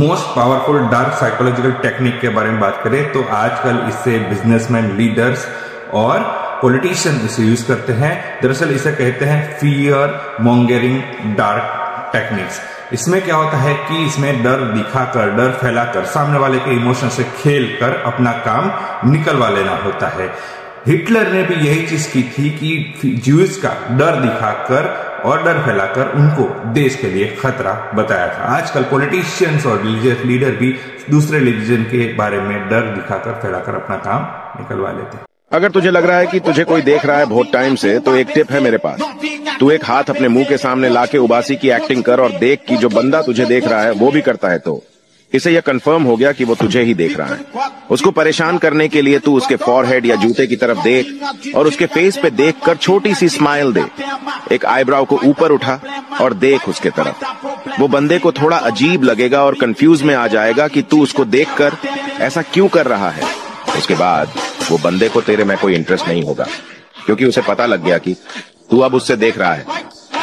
most powerful dark psychological technique के बारे में बात करें तो आजकल इससे बिजनेसमैन लीडर्स और पॉलिटिशियन इसे यूज करते हैं दरअसल इसे कहते हैं फियर मोंगेरिंग डार्क टेक्निक्स इसमें क्या होता है कि इसमें डर दिखाकर डर फैलाकर सामने वाले के इमोशन से खेल कर अपना काम निकलवा लेना होता है हिटलर ने भी यही चीज की थी कि ज्यूस का डर दिखाकर और डर फैलाकर उनको देश के लिए खतरा बताया था आजकल पॉलिटिशियंस और रिलीजियस लीडर भी दूसरे रिलीजन के बारे में डर दिखाकर फैलाकर अपना काम निकलवा लेते हैं अगर तुझे लग रहा है कि तुझे कोई देख रहा है बहुत टाइम से तो एक टिप है मेरे पास तू एक हाथ अपने मुंह के सामने लाके उबासी की एक्टिंग कर और देख कि जो बंदा तुझे देख रहा है वो भी करता है तो इसे यह कंफर्म हो गया कि वो तुझे ही देख रहा है उसको परेशान करने के लिए तू उसके फॉरहेड या जूते की तरफ देख और उसके फेस पे देख कर छोटी सी स्माइल दे एक आईब्राउ को ऊपर उठा और देख उसके तरफ वो बंदे को थोड़ा अजीब लगेगा और कंफ्यूज में आ जाएगा कि तू उसको देख कर ऐसा क्यों कर रहा है उसके बाद वो बंदे को तेरे में कोई इंटरेस्ट नहीं होगा क्योंकि उसे पता लग गया कि तू अब उससे देख रहा है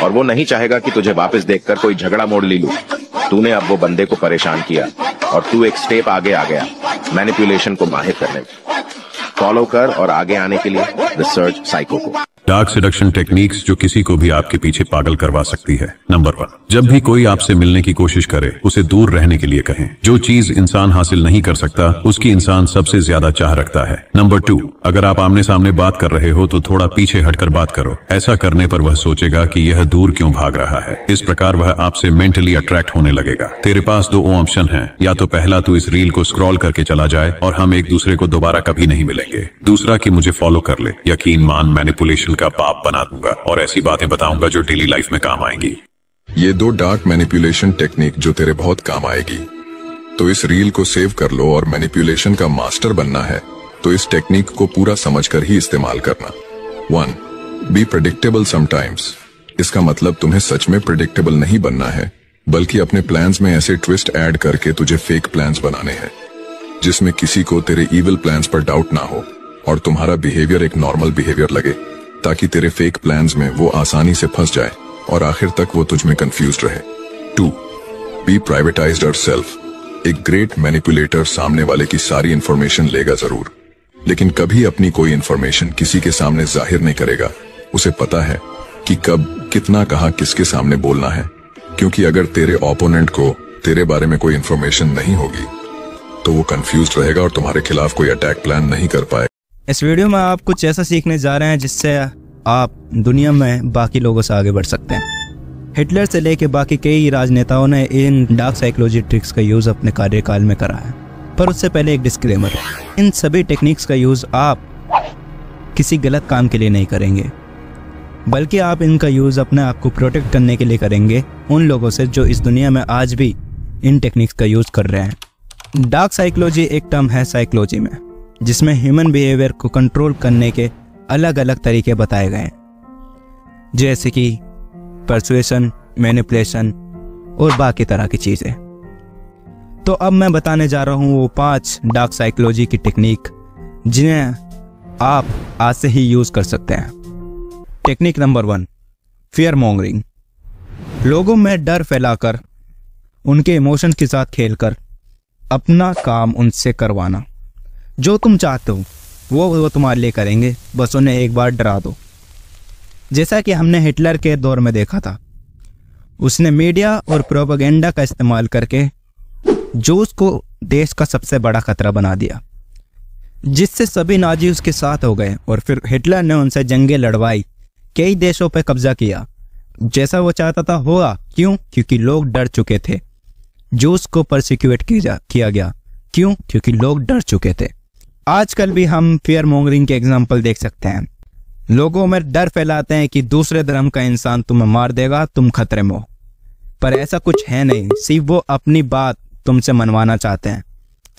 और वो नहीं चाहेगा कि तुझे वापस देखकर कोई झगड़ा मोड़ ली लू तूने अब वो बंदे को परेशान किया और तू एक स्टेप आगे आ गया मैनिपुलेशन को माहिर करने में फॉलो कर और आगे आने के लिए रिसर्च साइको को डार्क सिडक्शन टेक्निक्स जो किसी को भी आपके पीछे पागल करवा सकती है नंबर वन जब भी कोई आपसे मिलने की कोशिश करे उसे दूर रहने के लिए कहें जो चीज इंसान हासिल नहीं कर सकता उसकी इंसान सबसे ज्यादा चाह रखता है नंबर टू अगर आप आमने सामने बात कर रहे हो तो थोड़ा पीछे हटकर बात करो ऐसा करने पर वह सोचेगा की यह दूर क्यों भाग रहा है इस प्रकार वह आपसे मेंटली अट्रैक्ट होने लगेगा तेरे पास दो ऑप्शन है या तो पहला तू इस रील को स्क्रॉल करके चला जाए और हम एक दूसरे को दोबारा कभी नहीं मिलेंगे दूसरा की मुझे फॉलो कर ले यकीन मान मैनिपुलेशन का पाप बना दूंगा और ऐसी बातें बताऊंगा जो डेली लाइफ में काम आएंगी ये दो डार्क मैनिपुलेशन टेक्निक जो तेरे बहुत काम आएगी तो इस रील को सेव कर लो और मैनिपुलेशन का मास्टर बनना है तो इस टेक्निक को पूरा समझकर ही इस्तेमाल करना वन बी प्रडिक्टेबल समटाइम्स इसका मतलब तुम्हें सच में प्रडिक्टेबल नहीं बनना है बल्कि अपने प्लान में ऐसे ट्विस्ट एड करके तुझे फेक प्लान बनाने हैं जिसमें किसी को तेरे इविल प्लान पर डाउट ना हो और तुम्हारा बिहेवियर एक नॉर्मल बिहेवियर लगे ताकि तेरे फेक प्लान्स में वो आसानी से फंस जाए और आखिर तक वो तुझमें कंफ्यूज रहे टू बी प्राइवेटाइज सेल्फ एक ग्रेट मैनिपुलेटर सामने वाले की सारी इंफॉर्मेशन लेगा जरूर लेकिन कभी अपनी कोई इंफॉर्मेशन किसी के सामने जाहिर नहीं करेगा उसे पता है कि कब कितना कहा किसके सामने बोलना है क्योंकि अगर तेरे ओपोनेंट को तेरे बारे में कोई इंफॉर्मेशन नहीं होगी तो वो कंफ्यूज रहेगा और तुम्हारे खिलाफ कोई अटैक प्लान नहीं कर पाएगा इस वीडियो में आप कुछ ऐसा सीखने जा रहे हैं जिससे आप दुनिया में बाकी लोगों से आगे बढ़ सकते हैं हिटलर से लेकर बाकी कई राजनेताओं ने इन डार्क साइकोलॉजी ट्रिक्स का यूज़ अपने कार्यकाल में करा है पर उससे पहले एक डिस्क्लेमर है इन सभी टेक्निक्स का यूज़ आप किसी गलत काम के लिए नहीं करेंगे बल्कि आप इनका यूज़ अपने आप को प्रोटेक्ट करने के लिए करेंगे उन लोगों से जो इस दुनिया में आज भी इन टेक्निक्स का यूज़ कर रहे हैं डार्क साइकोलॉजी एक टर्म है साइकोलॉजी में जिसमें ह्यूमन बिहेवियर को कंट्रोल करने के अलग अलग तरीके बताए गए हैं जैसे कि परसुएशन मैनिपुलेशन और बाकी तरह की चीज़ें तो अब मैं बताने जा रहा हूँ वो पांच डार्क साइकोलॉजी की टेक्निक जिन्हें आप आज से ही यूज़ कर सकते हैं technique number one fear mongering लोगों में डर फैलाकर उनके इमोशंस के साथ खेलकर अपना काम उनसे करवाना जो तुम चाहते हो वो वो तुम्हारे लिए करेंगे बस उन्हें एक बार डरा दो जैसा कि हमने हिटलर के दौर में देखा था उसने मीडिया और प्रोपागेंडा का इस्तेमाल करके जूस को देश का सबसे बड़ा खतरा बना दिया जिससे सभी नाजी उसके साथ हो गए और फिर हिटलर ने उनसे जंगे लड़वाई कई देशों पर कब्जा किया जैसा वो चाहता था हुआ क्यों क्योंकि लोग डर चुके थे जूस को प्रोसिक्यूट किया गया क्यों क्योंकि लोग डर चुके थे आजकल भी हम फेयर मोंगरिंग के एग्जाम्पल देख सकते हैं लोगों में डर फैलाते हैं कि दूसरे धर्म का इंसान तुम्हें मार देगा तुम खतरे में हो पर ऐसा कुछ है नहीं सिर्फ वो अपनी बात तुमसे मनवाना चाहते हैं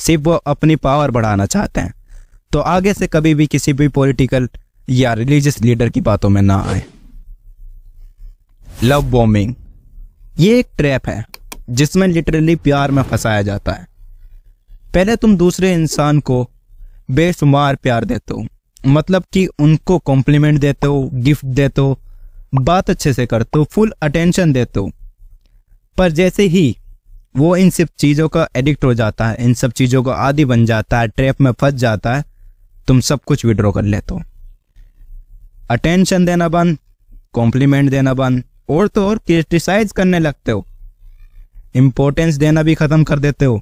सिर्फ वो अपनी पावर बढ़ाना चाहते हैं तो आगे से कभी भी किसी भी पॉलिटिकल या रिलीजियस लीडर की बातों में ना आए लव बॉम्बिंग ये एक ट्रैप है जिसमें लिटरली प्यार में फंसाया जाता है पहले तुम दूसरे इंसान को बेशुमार प्यार देते हो मतलब कि उनको कॉम्प्लीमेंट देते हो गिफ्ट देते हो बात अच्छे से करते हो फुल अटेंशन देते हो पर जैसे ही वो इन सब चीज़ों का एडिक्ट हो जाता है इन सब चीज़ों का आदि बन जाता है ट्रैप में फंस जाता है तुम सब कुछ विड्रॉ कर लेते हो अटेंशन देना बंद कॉम्प्लीमेंट देना बंद और तो और क्रिटिसाइज करने लगते हो इम्पोर्टेंस देना भी ख़त्म कर देते हो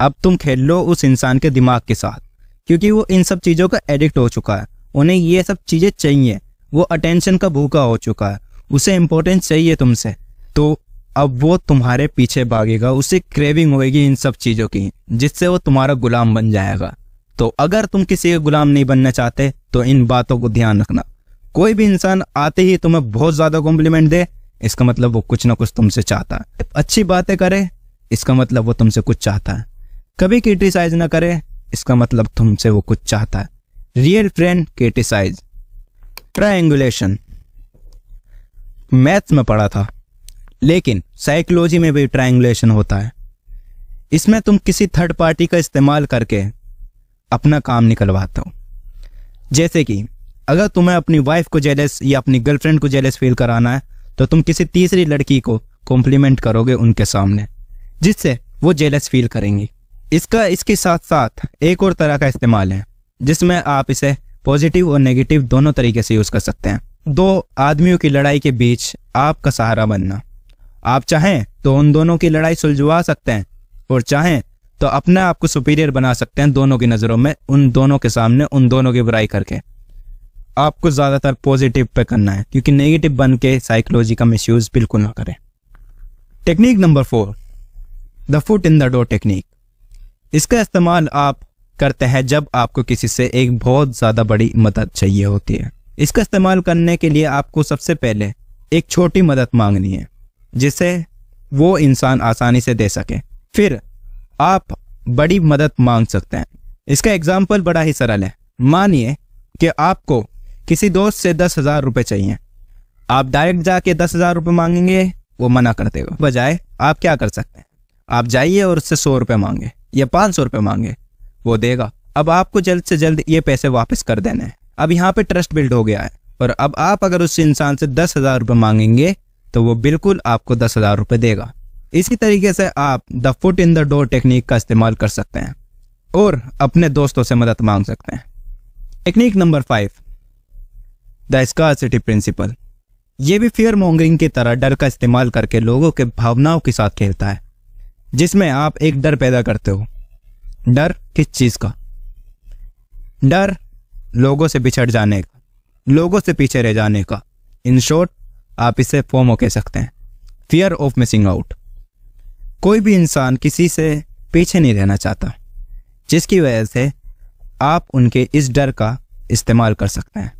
अब तुम खेल लो उस इंसान के दिमाग के साथ क्योंकि वो इन सब चीज़ों का एडिक्ट हो चुका है उन्हें ये सब चीज़ें चाहिए वो अटेंशन का भूखा हो चुका है उसे इम्पोर्टेंस चाहिए तुमसे तो अब वो तुम्हारे पीछे भागेगा उसे क्रेविंग होगी इन सब चीज़ों की जिससे वो तुम्हारा गुलाम बन जाएगा तो अगर तुम किसी का गुलाम नहीं बनना चाहते तो इन बातों को ध्यान रखना कोई भी इंसान आते ही तुम्हें बहुत ज़्यादा कॉम्प्लीमेंट दे इसका मतलब वो कुछ ना कुछ तुमसे चाहता है अच्छी बातें करे इसका मतलब वो तुमसे कुछ चाहता है कभी क्रिटिसाइज ना करे इसका मतलब तुमसे वो कुछ चाहता है real friend criticise triangulation maths में पढ़ा था लेकिन साइकोलॉजी में भी ट्रायंगुलेशन होता है इसमें तुम किसी थर्ड पार्टी का इस्तेमाल करके अपना काम निकलवाते हो जैसे कि अगर तुम्हें अपनी वाइफ को जेलस या अपनी गर्लफ्रेंड को जेलस फील कराना है तो तुम किसी तीसरी लड़की को कॉम्प्लीमेंट करोगे उनके सामने जिससे वो जेलस फील करेंगी इसका इसके साथ साथ एक और तरह का इस्तेमाल है जिसमें आप इसे पॉजिटिव और नेगेटिव दोनों तरीके से यूज़ कर सकते हैं दो आदमियों की लड़ाई के बीच आपका सहारा बनना आप चाहें तो उन दोनों की लड़ाई सुलझवा सकते हैं और चाहें तो अपने आप को सुपीरियर बना सकते हैं दोनों की नज़रों में उन दोनों के सामने उन दोनों की बुराई करके आपको ज़्यादातर पॉजिटिव पे करना है क्योंकि नेगेटिव बन के साइकोलॉजी का मिस बिल्कुल ना करें technique number four the foot in the door technique इसका इस्तेमाल आप करते हैं जब आपको किसी से एक बहुत ज़्यादा बड़ी मदद चाहिए होती है इसका इस्तेमाल करने के लिए आपको सबसे पहले एक छोटी मदद मांगनी है जिसे वो इंसान आसानी से दे सके फिर आप बड़ी मदद मांग सकते हैं इसका एग्जाम्पल बड़ा ही सरल है मानिए कि आपको किसी दोस्त से दस हज़ार रुपये चाहिए आप डायरेक्ट जाके दस हज़ार रुपये मांगेंगे वो मना कर देगा बजाय आप क्या कर सकते हैं आप जाइए और उससे सौ रुपये मांगे या पाँच सौ रुपये मांगे वो देगा अब आपको जल्द से जल्द ये पैसे वापस कर देने हैं अब यहाँ पे ट्रस्ट बिल्ड हो गया है और अब आप अगर उस इंसान से दस हज़ार रुपये मांगेंगे तो वो बिल्कुल आपको दस हज़ार रुपये देगा इसी तरीके से आप the foot in the door technique का इस्तेमाल कर सकते हैं और अपने दोस्तों से मदद मांग सकते हैं technique number five the city principle ये भी फियर मॉन्गरिंग की तरह डर का इस्तेमाल करके लोगों के भावनाओं के साथ खेलता है जिसमें आप एक डर पैदा करते हो डर किस चीज़ का डर लोगों से पिछड़ जाने का लोगों से पीछे रह जाने का इन शॉर्ट आप इसे फोमो कह सकते हैं फियर ऑफ मिसिंग आउट कोई भी इंसान किसी से पीछे नहीं रहना चाहता जिसकी वजह से आप उनके इस डर का इस्तेमाल कर सकते हैं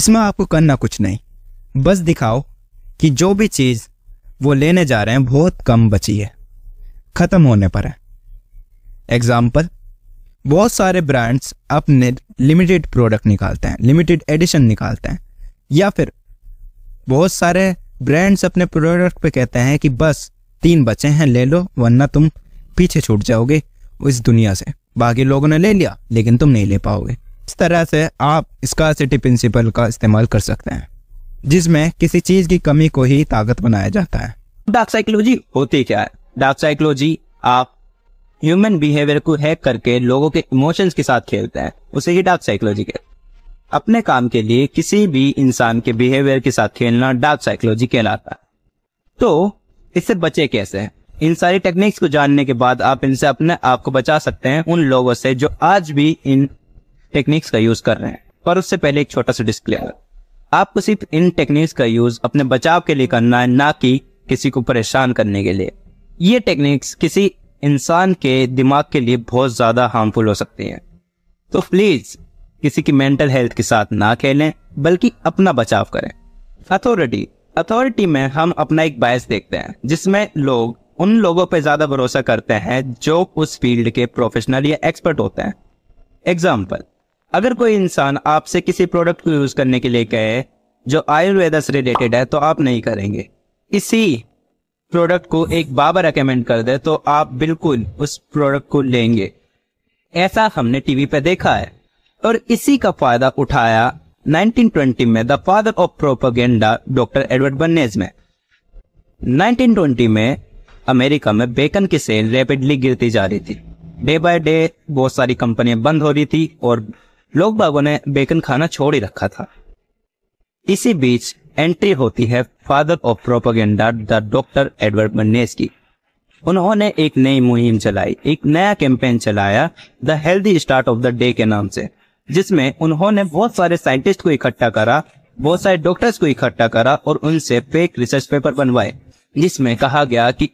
इसमें आपको करना कुछ नहीं बस दिखाओ कि जो भी चीज़ वो लेने जा रहे हैं बहुत कम बची है खत्म होने पर है एग्जाम्पल बहुत सारे ब्रांड्स अपने लिमिटेड प्रोडक्ट निकालते हैं लिमिटेड एडिशन निकालते हैं या फिर बहुत सारे ब्रांड्स अपने प्रोडक्ट पे कहते हैं कि बस तीन बचे हैं ले लो वरना तुम पीछे छूट जाओगे इस दुनिया से बाकी लोगों ने ले लिया लेकिन तुम नहीं ले पाओगे इस तरह से आप इसका सिटी प्रिंसिपल का इस्तेमाल कर सकते हैं जिसमें किसी चीज की कमी को ही ताकत बनाया जाता है डार्क साइकोलॉजी होती क्या है डार्क साइकोलॉजी आप ह्यूमन बिहेवियर को हैक करके लोगों के इमोशंस के साथ खेलते हैं उसे ही डार्क साइकोलॉजी कहते हैं अपने काम के लिए किसी भी इंसान के बिहेवियर के साथ खेलना डार्क साइकोलॉजी कहलाता है तो इससे बचे कैसे इन सारी टेक्निक्स को जानने के बाद आप इनसे अपने आप को बचा सकते हैं उन लोगों से जो आज भी इन टेक्निक्स का यूज कर रहे हैं पर उससे पहले एक छोटा सा डिस्क्लेमर आपको सिर्फ इन टेक्निक्स का यूज अपने बचाव के लिए करना है ना कि किसी को परेशान करने के लिए ये टेक्निक्स किसी इंसान के दिमाग के लिए बहुत ज़्यादा हार्मफुल हो सकती हैं तो प्लीज़ किसी की मेंटल हेल्थ के साथ ना खेलें बल्कि अपना बचाव करें अथॉरिटी अथॉरिटी में हम अपना एक बायस देखते हैं जिसमें लोग उन लोगों पर ज़्यादा भरोसा करते हैं जो उस फील्ड के प्रोफेशनल या एक्सपर्ट होते हैं एग्जाम्पल अगर कोई इंसान आपसे किसी प्रोडक्ट को यूज़ करने के लिए कहे जो आयुर्वेदा से रिलेटेड है तो आप नहीं करेंगे इसी प्रोडक्ट को एक बाबा रेकमेंड कर दे तो आप बिल्कुल उस प्रोडक्ट को लेंगे ऐसा हमने टीवी पे देखा है और इसी का फायदा उठाया 1920 में the father of propaganda doctor Edward Bernays में 1920 में अमेरिका में बेकन की सेल रैपिडली गिरती जा रही थी डे बाय डे बहुत सारी कंपनियां बंद हो रही थी और लोग बागों ने बेकन खाना छोड़ ही रखा था इसी बीच एंट्री होती है father of propaganda the doctor Edward मनेस की उन्होंने एक नई मुहिम चलाई एक नया कैंपेन चलाया the healthy start of the day के नाम से जिसमें उन्होंने बहुत सारे साइंटिस्ट को इकट्ठा करा बहुत सारे डॉक्टर्स को इकट्ठा करा और उनसे फेक रिसर्च पेपर बनवाए जिसमें कहा गया कि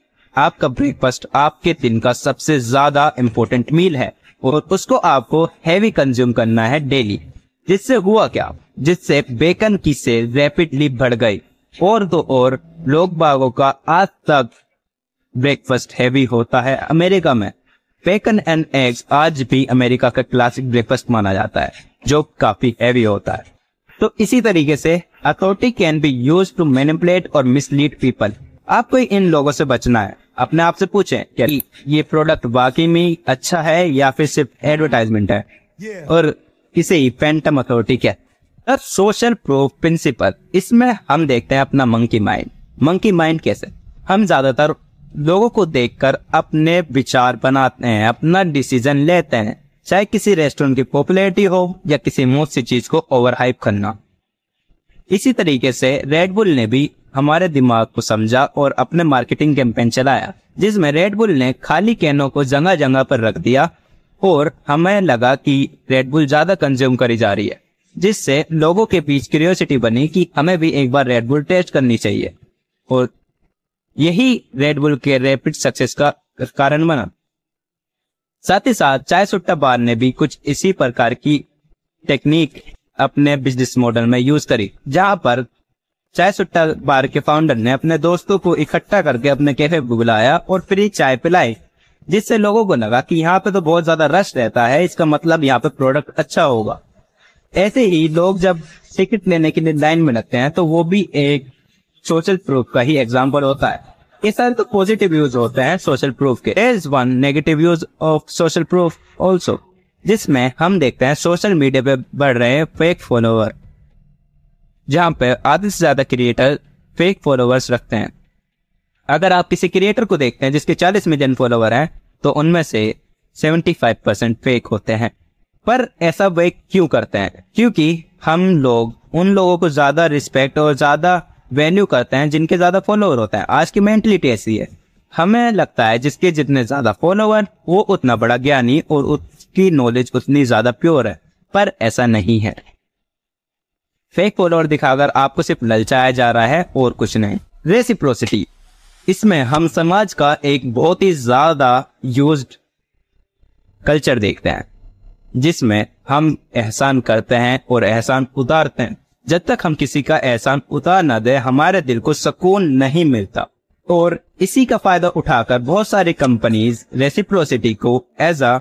आपका ब्रेकफास्ट आपके दिन का सबसे ज्यादा इम्पोर्टेंट मील है और उसको आपको हैवी कंज्यूम करना है डेली जिससे हुआ क्या जिससे बेकन की सेल रैपिडली बढ़ गई और तो और लोग बागों का आज तक ब्रेकफास्ट हैवी होता है अमेरिका में बेकन एंड एग्स आज भी अमेरिका का क्लासिक ब्रेकफास्ट माना जाता है जो काफी हैवी होता है तो इसी तरीके से authority can be use to manipulate और मिसलीड पीपल आपको इन लोगों से बचना है अपने आप से पूछे ये प्रोडक्ट वाकई में अच्छा है या फिर सिर्फ एडवर्टाइजमेंट है और इसे फैंटम अथॉरिटी क्या सोशल प्रूफ प्रिंसिपल इसमें हम देखते हैं अपना मंकी माइंड मंकी माइंड कैसे हम ज्यादातर लोगों को देखकर अपने विचार बनाते हैं अपना डिसीजन लेते हैं चाहे किसी रेस्टोरेंट की पॉपुलैरिटी हो या किसी मोस्सी चीज को ओवर हाइप करना इसी तरीके से रेडबुल ने भी हमारे दिमाग को समझा और अपने मार्केटिंग कैंपेन चलाया जिसमें रेडबुल ने खाली कैनों को जगह जगह पर रख दिया और हमें लगा कि रेडबुल ज्यादा कंज्यूम करी जा रही है जिससे लोगों के बीच क्यूरियोसिटी बनी कि हमें भी एक बार रेडबुल टेस्ट करनी चाहिए और यही रेडबुल के रैपिड सक्सेस का कारण बना साथ ही साथ चाय सुट्टा बार ने भी कुछ इसी प्रकार की टेक्निक अपने बिजनेस मॉडल में यूज करी जहां पर चाय सुट्टा बार के फाउंडर ने अपने दोस्तों को इकट्ठा करके अपने कैफे बुलाया और फ्री चाय पिलाई जिससे लोगों को लगा कि यहाँ पे तो बहुत ज्यादा रश रहता है इसका मतलब यहाँ पे प्रोडक्ट अच्छा होगा ऐसे ही लोग जब टिकट लेने के लिए लाइन में लगते हैं तो वो भी एक सोशल प्रूफ का ही एग्जाम्पल होता है ये सारे तो पॉजिटिव यूज होते हैं सोशल प्रूफ के as one negative use of social proof also जिसमें हम देखते हैं सोशल मीडिया पे बढ़ रहे हैं फेक फॉलोवर जहाँ पे आधे से ज्यादा क्रिएटर फेक फॉलोवर्स रखते हैं अगर आप किसी क्रिएटर को देखते हैं जिसके 40 मिलियन फॉलोवर हैं तो उनमें से 75 परसेंट फेक होते हैं पर ऐसा वे क्यों करते हैं क्योंकि हम लोग उन लोगों को ज्यादा रिस्पेक्ट और ज्यादा वैल्यू करते हैं जिनके ज्यादा फॉलोवर होते हैं आज की मेंटलिटी ऐसी है हमें लगता है जिसके जितने ज्यादा फॉलोवर वो उतना बड़ा ज्ञानी और उसकी नॉलेज उतनी ज्यादा प्योर है पर ऐसा नहीं है फेक फॉलोअर दिखाकर आपको सिर्फ ललचाया जा रहा है और कुछ नहीं रेसिप्रोसिटी इसमें हम समाज का एक बहुत ही ज्यादा यूज कल्चर देखते हैं जिसमें हम एहसान करते हैं और एहसान उतारते हैं जब तक हम किसी का एहसान उतार ना दे हमारे दिल को सुकून नहीं मिलता और इसी का फायदा उठाकर बहुत सारी कंपनीज रेसिप्रोसिटी को एज अ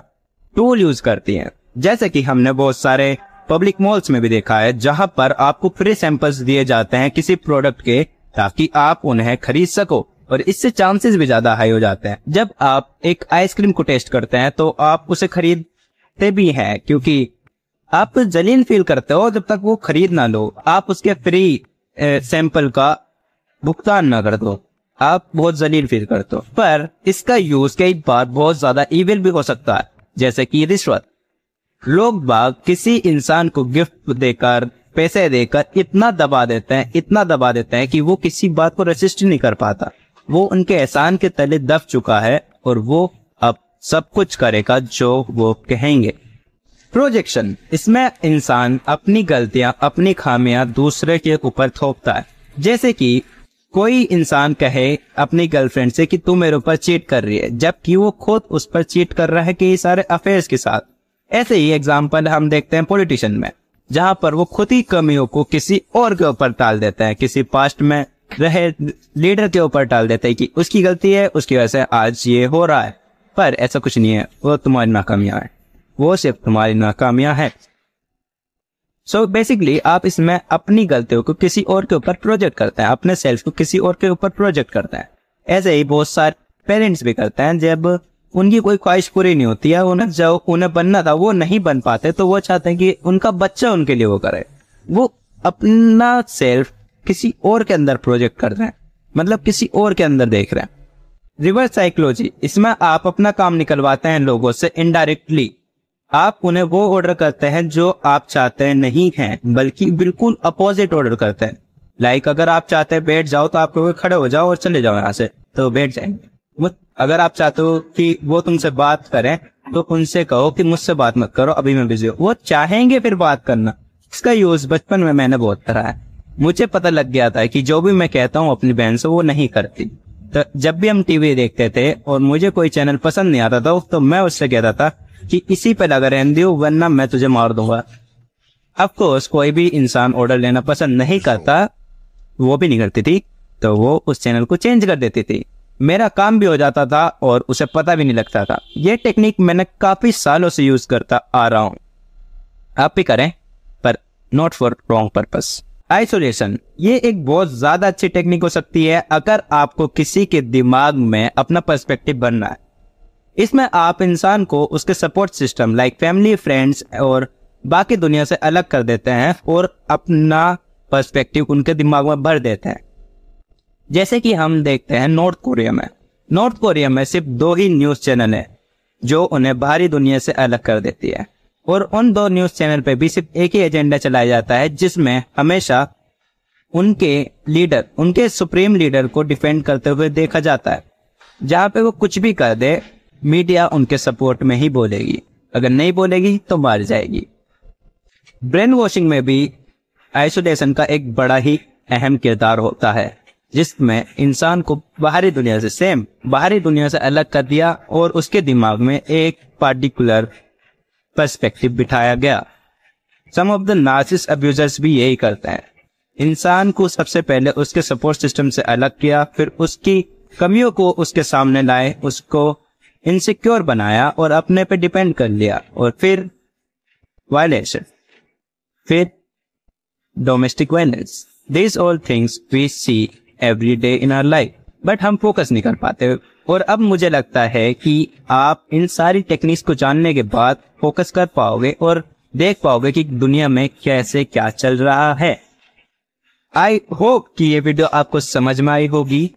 टूल यूज करती हैं जैसे कि हमने बहुत सारे पब्लिक मॉल्स में भी देखा है जहां पर आपको फ्री सैंपल्स दिए जाते हैं किसी प्रोडक्ट के ताकि आप उन्हें खरीद सको और इससे चांसेस भी ज्यादा हाई हो जाते हैं जब आप एक आइसक्रीम को टेस्ट करते हैं तो आप उसे खरीदते भी हैं क्योंकि आप जलील फील करते हो जब तक वो खरीद ना लो आप उसके फ्री सैंपल का भुगतान ना कर दो आप बहुत जलील फील करते हो पर इसका यूज कई बार बहुत ज्यादा इविल भी हो सकता है जैसे कि रिश्वत लोग बाग किसी इंसान को गिफ्ट देकर पैसे देकर इतना दबा देते हैं इतना दबा देते हैं कि वो किसी बात को रजिस्ट नहीं कर पाता वो उनके एहसान के तले दब चुका है और वो अब सब कुछ करेगा जो वो कहेंगे प्रोजेक्शन इसमें इंसान अपनी गलतियां अपनी खामियां दूसरे के ऊपर थोपता है जैसे कि कोई इंसान कहे अपनी गर्लफ्रेंड से कि तू मेरे ऊपर चीट कर रही है जबकि वो खुद उस पर चीट कर रहा है कि सारे अफेयर्स के साथ ऐसे ही एग्जाम्पल हम देखते हैं पॉलिटिशियन में जहां पर वो खुद ही कमियों को किसी और के ऊपर टाल देते हैं किसी पास्ट में वह लीडर के ऊपर टाल देते हैं कि उसकी गलती है उसकी वजह से आज ये हो रहा है पर ऐसा कुछ नहीं है वो तुम्हारी नाकामियां है वो सिर्फ तुम्हारी नाकामियां है सो so बेसिकली आप इसमें अपनी गलतियों को किसी और के ऊपर प्रोजेक्ट करते हैं अपने सेल्फ को किसी और के ऊपर प्रोजेक्ट करते हैं ऐसे ही बहुत सारे पेरेंट्स भी करते हैं जब उनकी कोई ख्वाहिश पूरी नहीं होती है उन्हें जो उन्हें बनना था वो नहीं बन पाते तो वो चाहते हैं कि उनका बच्चा उनके लिए वो करे वो अपना सेल्फ किसी और के अंदर प्रोजेक्ट कर रहे हैं मतलब किसी और के अंदर देख रहे हैं रिवर्स साइकोलॉजी इसमें आप अपना काम निकलवाते हैं लोगों से इनडायरेक्टली आप उन्हें वो ऑर्डर करते हैं जो आप चाहते हैं नहीं है बल्कि बिल्कुल अपोजिट ऑर्डर करते हैं लाइक अगर आप चाहते हैं बैठ जाओ तो आप लोग खड़े हो जाओ और चले जाओ यहाँ से तो बैठ जाएंगे अगर आप चाहते हो कि वो तुमसे बात करें तो उनसे कहो कि मुझसे बात मत करो अभी मैं बिजी हूँ वो चाहेंगे फिर बात करना इसका यूज बचपन में मैंने बहुत करा है मुझे पता लग गया था कि जो भी मैं कहता हूँ अपनी बहन से वो नहीं करती तो जब भी हम टीवी देखते थे और मुझे कोई चैनल पसंद नहीं आता था तो मैं उससे कहता था कि इसी पे लगा रहने दियो वरना मैं तुझे मार दूंगा अफकोर्स कोई भी इंसान ऑर्डर लेना पसंद नहीं करता वो भी नहीं करती थी तो वो उस चैनल को चेंज कर देती थी मेरा काम भी हो जाता था और उसे पता भी नहीं लगता था ये टेक्निक मैंने काफी सालों से यूज करता आ रहा हूं आप भी करें पर not for wrong purpose isolation ये एक बहुत ज्यादा अच्छी टेक्निक हो सकती है अगर आपको किसी के दिमाग में अपना पर्सपेक्टिव बनना है इसमें आप इंसान को उसके support system like family friends और बाकी दुनिया से अलग कर देते हैं और अपना पर्सपेक्टिव उनके दिमाग में भर देते हैं जैसे कि हम देखते हैं नॉर्थ कोरिया में नॉर्थ कोरिया में सिर्फ दो ही न्यूज़ चैनल है जो उन्हें बाहरी दुनिया से अलग कर देती है और उन दो न्यूज चैनल पे भी सिर्फ एक ही एजेंडा चलाया जाता है जिसमें हमेशा उनके लीडर उनके सुप्रीम लीडर को डिफेंड करते हुए देखा जाता है जहां पे वो कुछ भी कर दे मीडिया उनके सपोर्ट में ही बोलेगी अगर नहीं बोलेगी तो मार जाएगी ब्रेन वॉशिंग में भी आइसोलेशन का एक बड़ा ही अहम किरदार होता है जिसमें इंसान को बाहरी दुनिया से सेम बाहरी दुनिया से अलग कर दिया और उसके दिमाग में एक पार्टिकुलर पर्सपेक्टिव बिठाया गया some of the narcissist abusers भी यही करते हैं इंसान को सबसे पहले उसके सपोर्ट सिस्टम से अलग किया फिर उसकी कमियों को उसके सामने लाए उसको इनसिक्योर बनाया और अपने पे डिपेंड कर लिया और फिर वायलेंस फिर domestic violence this all things we see every day in our life but हम फोकस नहीं कर पाते और अब मुझे लगता है कि आप इन सारी टेक्निक्स को जानने के बाद फोकस कर पाओगे और देख पाओगे कि दुनिया में कैसे क्या चल रहा है आई होप कि ये वीडियो आपको समझ में आई होगी